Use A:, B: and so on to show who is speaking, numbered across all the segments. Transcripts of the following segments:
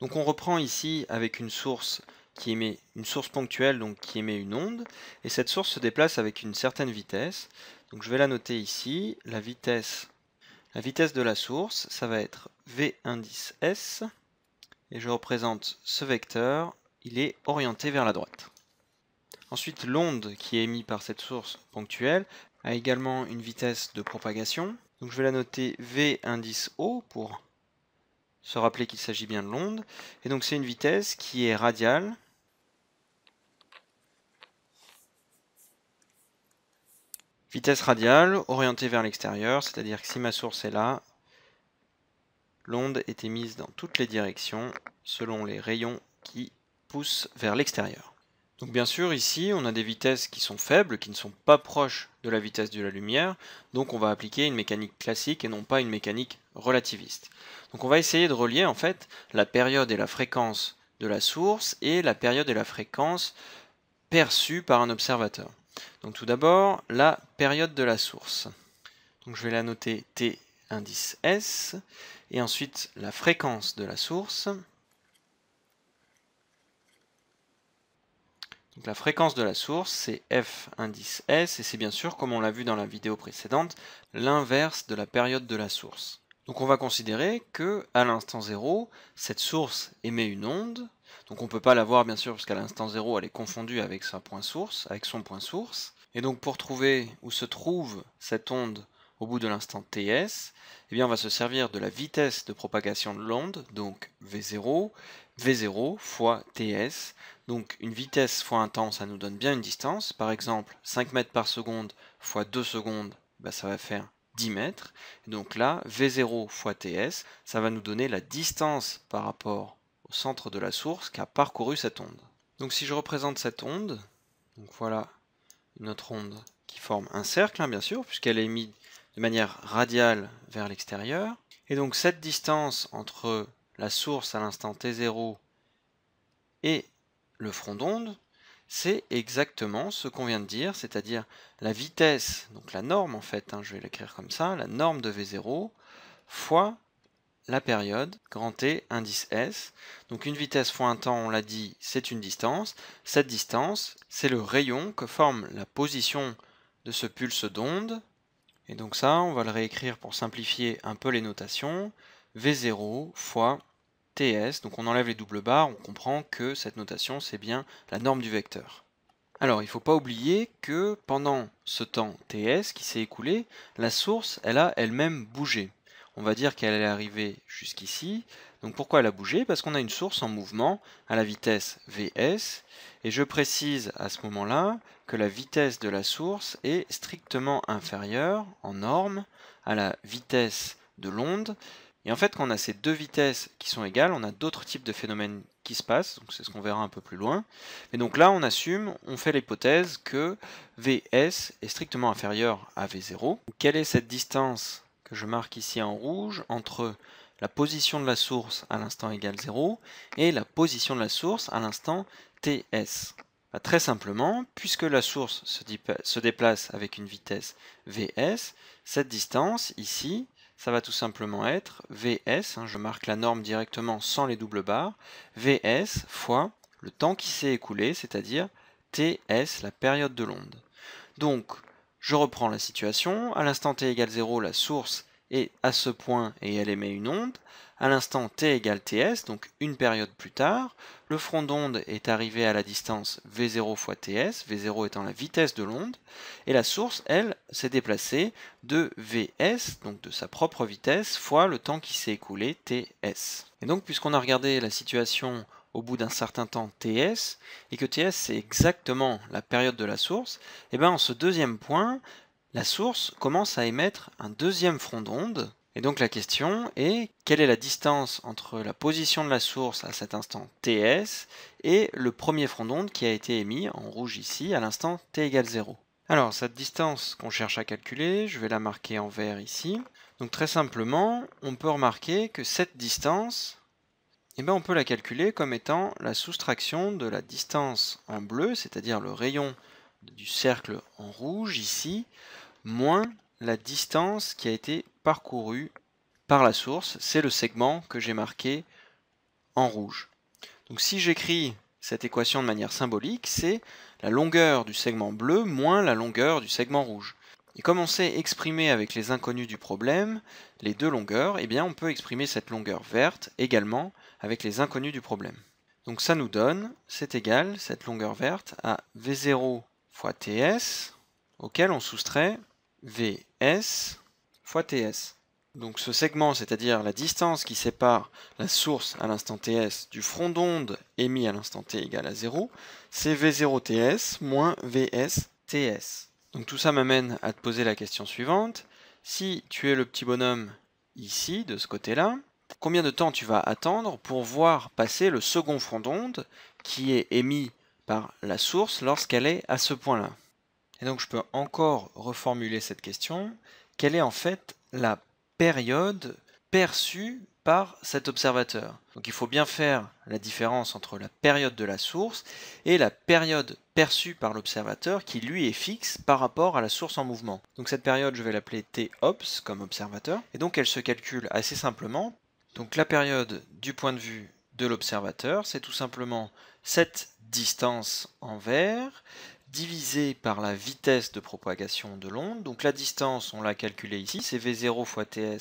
A: Donc on reprend ici avec une source qui émet une source ponctuelle, donc qui émet une onde, et cette source se déplace avec une certaine vitesse. Donc je vais la noter ici, la vitesse, la vitesse de la source, ça va être V indice S, et je représente ce vecteur, il est orienté vers la droite. Ensuite, l'onde qui est émise par cette source ponctuelle a également une vitesse de propagation. Donc je vais la noter V indice O pour se rappeler qu'il s'agit bien de l'onde. Et donc c'est une vitesse qui est radiale. Vitesse radiale orientée vers l'extérieur, c'est-à-dire que si ma source est là, l'onde est émise dans toutes les directions selon les rayons qui poussent vers l'extérieur. Donc bien sûr, ici, on a des vitesses qui sont faibles, qui ne sont pas proches de la vitesse de la lumière, donc on va appliquer une mécanique classique et non pas une mécanique relativiste. Donc on va essayer de relier en fait la période et la fréquence de la source et la période et la fréquence perçue par un observateur. Donc tout d'abord, la période de la source. Donc je vais la noter T indice S, et ensuite la fréquence de la source, la fréquence de la source, c'est F indice S, et c'est bien sûr, comme on l'a vu dans la vidéo précédente, l'inverse de la période de la source. Donc on va considérer que, à l'instant 0, cette source émet une onde, donc on ne peut pas la voir bien sûr, parce qu'à l'instant 0, elle est confondue avec, point source, avec son point source, et donc pour trouver où se trouve cette onde au bout de l'instant ts, eh bien on va se servir de la vitesse de propagation de l'onde, donc v0, v0 fois ts. Donc une vitesse fois un temps, ça nous donne bien une distance. Par exemple, 5 mètres par seconde fois 2 secondes, bah, ça va faire 10 mètres. donc là, v0 fois ts, ça va nous donner la distance par rapport au centre de la source qu'a parcouru cette onde. Donc si je représente cette onde, donc voilà notre onde qui forme un cercle, hein, bien sûr, puisqu'elle est émise de manière radiale vers l'extérieur. Et donc cette distance entre la source à l'instant t0 et le front d'onde, c'est exactement ce qu'on vient de dire, c'est-à-dire la vitesse, donc la norme en fait, hein, je vais l'écrire comme ça, la norme de V0 fois la période, grand T, indice S. Donc une vitesse fois un temps, on l'a dit, c'est une distance. Cette distance, c'est le rayon que forme la position de ce pulse d'onde et donc ça, on va le réécrire pour simplifier un peu les notations. V0 fois TS, donc on enlève les doubles barres, on comprend que cette notation, c'est bien la norme du vecteur. Alors, il ne faut pas oublier que pendant ce temps TS qui s'est écoulé, la source, elle a elle-même bougé on va dire qu'elle est arrivée jusqu'ici. Donc pourquoi elle a bougé Parce qu'on a une source en mouvement à la vitesse Vs, et je précise à ce moment-là que la vitesse de la source est strictement inférieure, en norme, à la vitesse de l'onde. Et en fait, quand on a ces deux vitesses qui sont égales, on a d'autres types de phénomènes qui se passent, donc c'est ce qu'on verra un peu plus loin. Mais donc là, on assume, on fait l'hypothèse que Vs est strictement inférieure à V0. Quelle est cette distance que je marque ici en rouge entre la position de la source à l'instant égal 0 et la position de la source à l'instant TS. Bah, très simplement, puisque la source se, déplace avec une vitesse Vs, cette distance ici, ça va tout simplement être Vs, hein, je marque la norme directement sans les doubles barres, Vs fois le temps qui s'est écoulé, c'est-à-dire Ts, la période de l'onde. Donc, je reprends la situation. À l'instant t égale 0, la source est à ce point et elle émet une onde. À l'instant t égale ts, donc une période plus tard, le front d'onde est arrivé à la distance v0 fois ts, v0 étant la vitesse de l'onde, et la source, elle, s'est déplacée de vs, donc de sa propre vitesse, fois le temps qui s'est écoulé ts. Et donc, puisqu'on a regardé la situation au bout d'un certain temps TS, et que TS c'est exactement la période de la source, et eh bien en ce deuxième point, la source commence à émettre un deuxième front d'onde, et donc la question est quelle est la distance entre la position de la source à cet instant TS et le premier front d'onde qui a été émis en rouge ici à l'instant T égale 0 Alors cette distance qu'on cherche à calculer, je vais la marquer en vert ici. Donc très simplement, on peut remarquer que cette distance, eh ben, on peut la calculer comme étant la soustraction de la distance en bleu, c'est-à-dire le rayon du cercle en rouge ici, moins la distance qui a été parcourue par la source, c'est le segment que j'ai marqué en rouge. Donc si j'écris cette équation de manière symbolique, c'est la longueur du segment bleu moins la longueur du segment rouge. Et comme on sait exprimer avec les inconnus du problème les deux longueurs, eh bien on peut exprimer cette longueur verte également avec les inconnus du problème. Donc ça nous donne, c'est égal, cette longueur verte à V0 fois TS, auquel on soustrait VS fois TS. Donc ce segment, c'est-à-dire la distance qui sépare la source à l'instant TS du front d'onde émis à l'instant T égal à 0, c'est V0 TS moins VS TS. Donc tout ça m'amène à te poser la question suivante. Si tu es le petit bonhomme ici, de ce côté-là, combien de temps tu vas attendre pour voir passer le second front d'onde qui est émis par la source lorsqu'elle est à ce point-là Et donc je peux encore reformuler cette question. Quelle est en fait la période perçue par cet observateur. Donc il faut bien faire la différence entre la période de la source et la période perçue par l'observateur qui lui est fixe par rapport à la source en mouvement. Donc cette période je vais l'appeler T-ops comme observateur et donc elle se calcule assez simplement. Donc la période du point de vue de l'observateur c'est tout simplement cette distance en vert divisé par la vitesse de propagation de l'onde. Donc la distance, on l'a calculée ici, c'est V0 fois Ts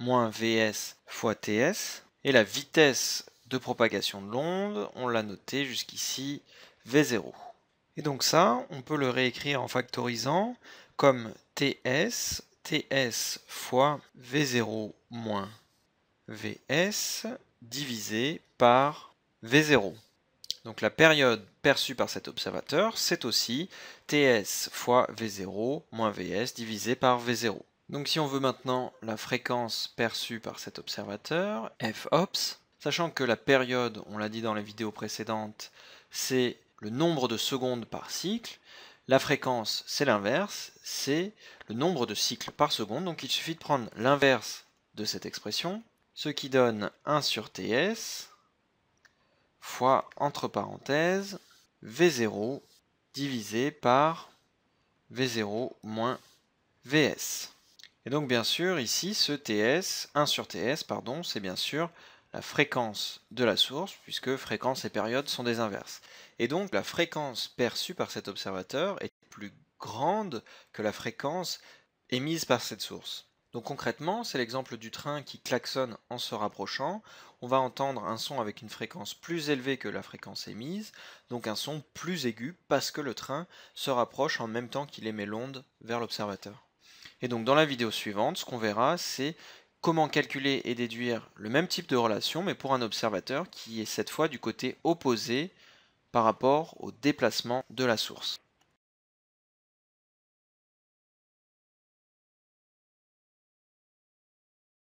A: moins Vs fois Ts. Et la vitesse de propagation de l'onde, on l'a notée jusqu'ici V0. Et donc ça, on peut le réécrire en factorisant comme Ts, Ts fois V0 moins Vs divisé par V0. Donc la période perçue par cet observateur, c'est aussi TS fois V0 moins VS divisé par V0. Donc si on veut maintenant la fréquence perçue par cet observateur, FOPS, sachant que la période, on l'a dit dans les vidéos précédentes, c'est le nombre de secondes par cycle, la fréquence, c'est l'inverse, c'est le nombre de cycles par seconde, donc il suffit de prendre l'inverse de cette expression, ce qui donne 1 sur TS fois, entre parenthèses, V0 divisé par V0 moins VS. Et donc bien sûr ici ce TS, 1 sur TS, pardon, c'est bien sûr la fréquence de la source, puisque fréquence et période sont des inverses. Et donc la fréquence perçue par cet observateur est plus grande que la fréquence émise par cette source. Donc concrètement, c'est l'exemple du train qui klaxonne en se rapprochant. On va entendre un son avec une fréquence plus élevée que la fréquence émise, donc un son plus aigu parce que le train se rapproche en même temps qu'il émet l'onde vers l'observateur. Et donc dans la vidéo suivante, ce qu'on verra, c'est comment calculer et déduire le même type de relation, mais pour un observateur qui est cette fois du côté opposé par rapport au déplacement de la source.